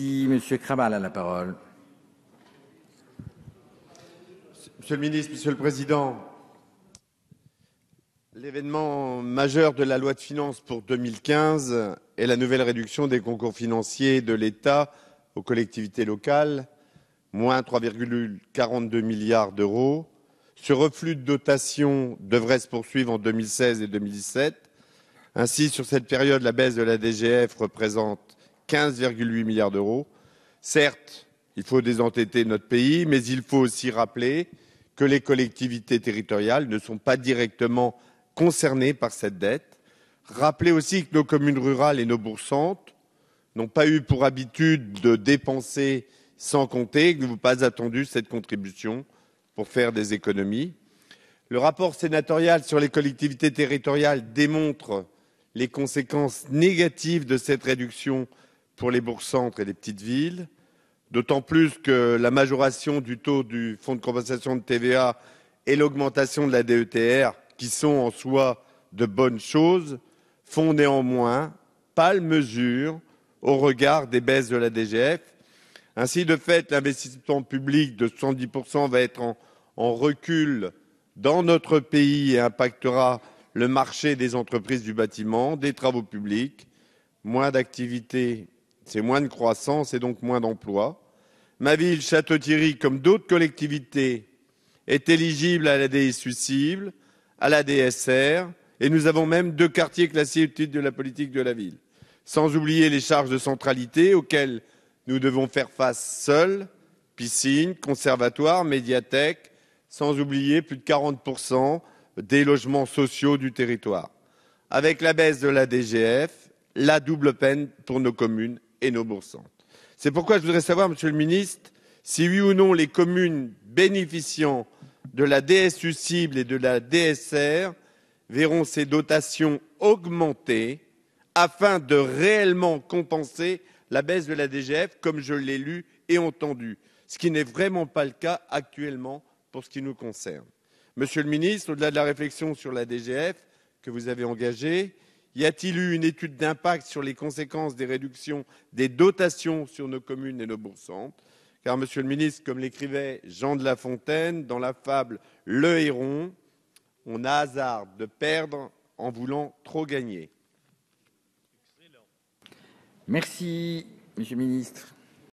Monsieur Krabal a la parole. Monsieur le ministre, monsieur le président, l'événement majeur de la loi de finances pour 2015 est la nouvelle réduction des concours financiers de l'État aux collectivités locales, moins 3,42 milliards d'euros. Ce reflux de dotation devrait se poursuivre en 2016 et 2017. Ainsi, sur cette période, la baisse de la DGF représente 15,8 milliards d'euros. Certes, il faut désentêter notre pays, mais il faut aussi rappeler que les collectivités territoriales ne sont pas directement concernées par cette dette. Rappelez aussi que nos communes rurales et nos boursantes n'ont pas eu pour habitude de dépenser sans compter, que vous pas attendu cette contribution pour faire des économies. Le rapport sénatorial sur les collectivités territoriales démontre les conséquences négatives de cette réduction pour les bourgs-centres et les petites villes, d'autant plus que la majoration du taux du fonds de compensation de TVA et l'augmentation de la DETR, qui sont en soi de bonnes choses, font néanmoins pâle mesure au regard des baisses de la DGF. Ainsi, de fait, l'investissement public de 70% va être en, recul dans notre pays et impactera le marché des entreprises du bâtiment, des travaux publics, moins d'activités c'est moins de croissance et donc moins d'emplois. Ma ville, Château-Thierry, comme d'autres collectivités, est éligible à la DSU cible, à la DSR, et nous avons même deux quartiers classés au titre de la politique de la ville. Sans oublier les charges de centralité auxquelles nous devons faire face seuls, piscines, conservatoires, médiathèques, sans oublier plus de 40% des logements sociaux du territoire. Avec la baisse de la DGF, la double peine pour nos communes et nos boursantes. C'est pourquoi je voudrais savoir, monsieur le ministre, si oui ou non les communes bénéficiant de la DSU cible et de la DSR verront ces dotations augmenter afin de réellement compenser la baisse de la DGF, comme je l'ai lu et entendu, ce qui n'est vraiment pas le cas actuellement pour ce qui nous concerne. Monsieur le ministre, au-delà de la réflexion sur la DGF que vous avez engagée, y a-t-il eu une étude d'impact sur les conséquences des réductions des dotations sur nos communes et nos bourgs Car, monsieur le ministre, comme l'écrivait Jean de La Fontaine dans la fable, Le héron », on a hasard de perdre en voulant trop gagner. Merci, monsieur le ministre.